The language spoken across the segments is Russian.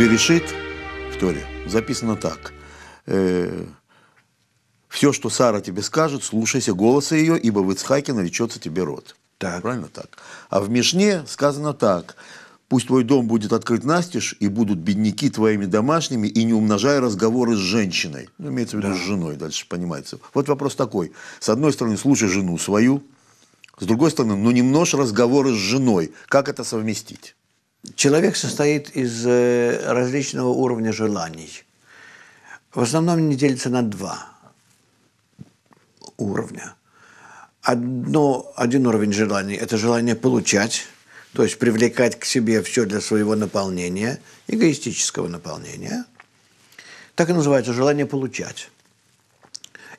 Берешит в Торе записано так. Э, все, что Сара тебе скажет, слушайся голоса ее, ибо в Ицхаке наречется тебе рот. Так. Правильно так? А в Мишне сказано так. Пусть твой дом будет открыт настежь, и будут бедняки твоими домашними, и не умножай разговоры с женщиной. Ну, имеется в виду да. с женой, дальше понимается. Вот вопрос такой. С одной стороны, слушай жену свою, с другой стороны, ну, не множь разговоры с женой. Как это совместить? Человек состоит из э, различного уровня желаний. В основном они делятся на два уровня. Одно, один уровень желаний – это желание получать, то есть привлекать к себе все для своего наполнения, эгоистического наполнения. Так и называется желание получать.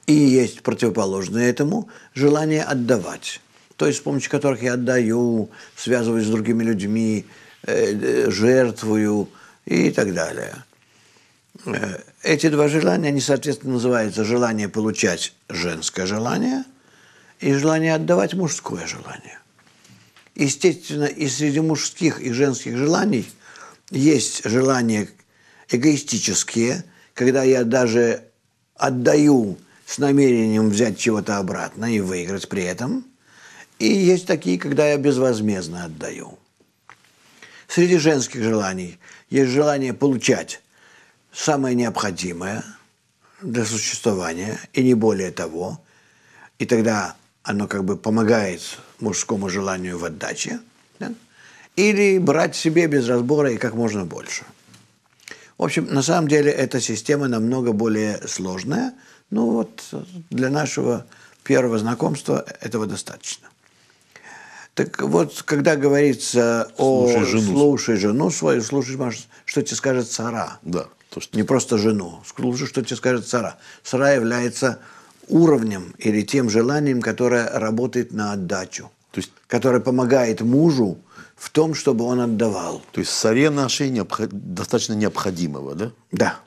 И есть противоположное этому желание отдавать. То есть с помощью которых я отдаю, связываюсь с другими людьми, Э, жертвую и так далее. Э, эти два желания, они, соответственно, называются желание получать женское желание и желание отдавать мужское желание. Естественно, и среди мужских и женских желаний есть желания эгоистические, когда я даже отдаю с намерением взять чего-то обратно и выиграть при этом. И есть такие, когда я безвозмездно отдаю. Среди женских желаний есть желание получать самое необходимое для существования, и не более того. И тогда оно как бы помогает мужскому желанию в отдаче. Да? Или брать себе без разбора и как можно больше. В общем, на самом деле эта система намного более сложная. Ну вот для нашего первого знакомства этого достаточно. Так вот, когда говорится слушай о жену. «слушай жену свою», «слушай, что тебе скажет цара». Да. То, что... Не просто жену. Слушай, что тебе скажет цара. Цара является уровнем или тем желанием, которое работает на отдачу. То есть... Которое помогает мужу в том, чтобы он отдавал. То есть царе нашей необход... достаточно необходимого, да? Да.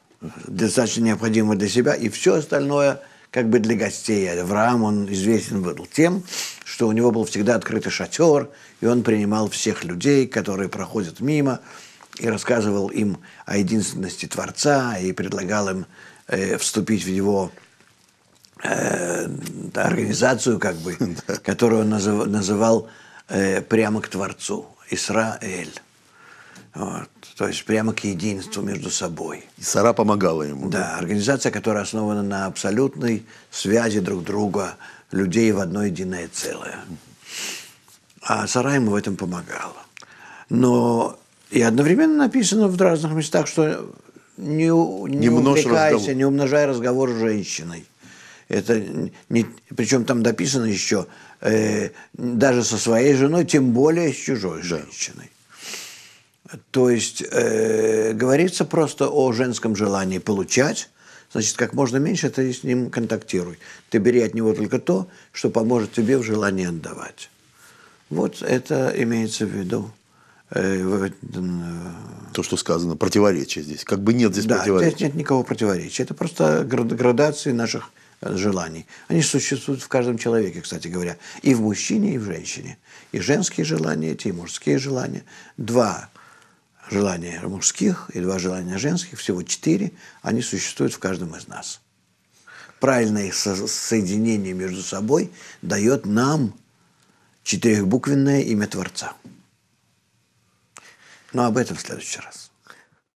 Достаточно необходимого для себя. И все остальное – как бы для гостей. Авраам, он известен был тем, что у него был всегда открытый шатер, и он принимал всех людей, которые проходят мимо, и рассказывал им о единственности Творца, и предлагал им э, вступить в его э, организацию, как бы, которую он называл, э, прямо к Творцу, Исраэль. Вот. То есть прямо к единству между собой. И Сара помогала ему. Да, да, организация, которая основана на абсолютной связи друг друга людей в одно единое целое. А Сара ему в этом помогала. Но и одновременно написано в разных местах, что не, не, увлекайся, разговор. не умножай разговор с женщиной. Это не, причем там дописано еще э, даже со своей женой, тем более с чужой да. женщиной. То есть э, говорится просто о женском желании получать, значит, как можно меньше ты с ним контактируй. Ты бери от него только то, что поможет тебе в желании отдавать. Вот это имеется в виду. Э, э, то, что сказано, противоречие здесь. Как бы нет здесь да, противоречия. Здесь нет никого противоречия. Это просто градации наших э, желаний. Они существуют в каждом человеке, кстати говоря. И в мужчине, и в женщине. И женские желания эти, и мужские желания. Два желания мужских и два желания женских, всего четыре, они существуют в каждом из нас. Правильное со соединение между собой дает нам четырехбуквенное имя Творца. Но об этом в следующий раз.